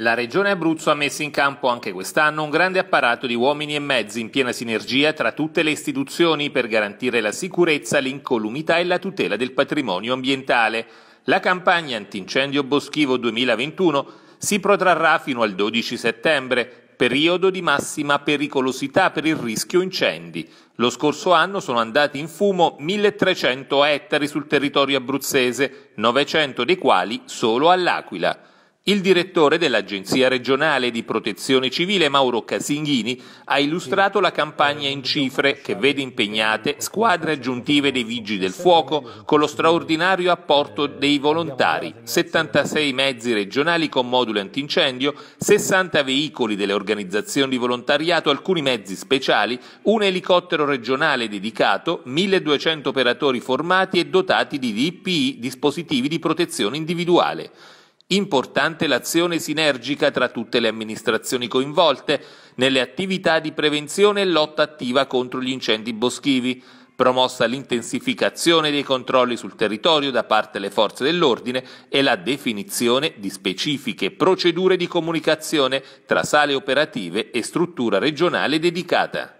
La Regione Abruzzo ha messo in campo anche quest'anno un grande apparato di uomini e mezzi in piena sinergia tra tutte le istituzioni per garantire la sicurezza, l'incolumità e la tutela del patrimonio ambientale. La campagna antincendio boschivo 2021 si protrarrà fino al 12 settembre, periodo di massima pericolosità per il rischio incendi. Lo scorso anno sono andati in fumo 1300 ettari sul territorio abruzzese, 900 dei quali solo all'Aquila. Il direttore dell'Agenzia regionale di protezione civile Mauro Casinghini ha illustrato la campagna in cifre che vede impegnate squadre aggiuntive dei vigili del fuoco con lo straordinario apporto dei volontari, 76 mezzi regionali con moduli antincendio, 60 veicoli delle organizzazioni di volontariato, alcuni mezzi speciali, un elicottero regionale dedicato, 1200 operatori formati e dotati di DPI, dispositivi di protezione individuale. Importante l'azione sinergica tra tutte le amministrazioni coinvolte nelle attività di prevenzione e lotta attiva contro gli incendi boschivi, promossa l'intensificazione dei controlli sul territorio da parte delle forze dell'ordine e la definizione di specifiche procedure di comunicazione tra sale operative e struttura regionale dedicata.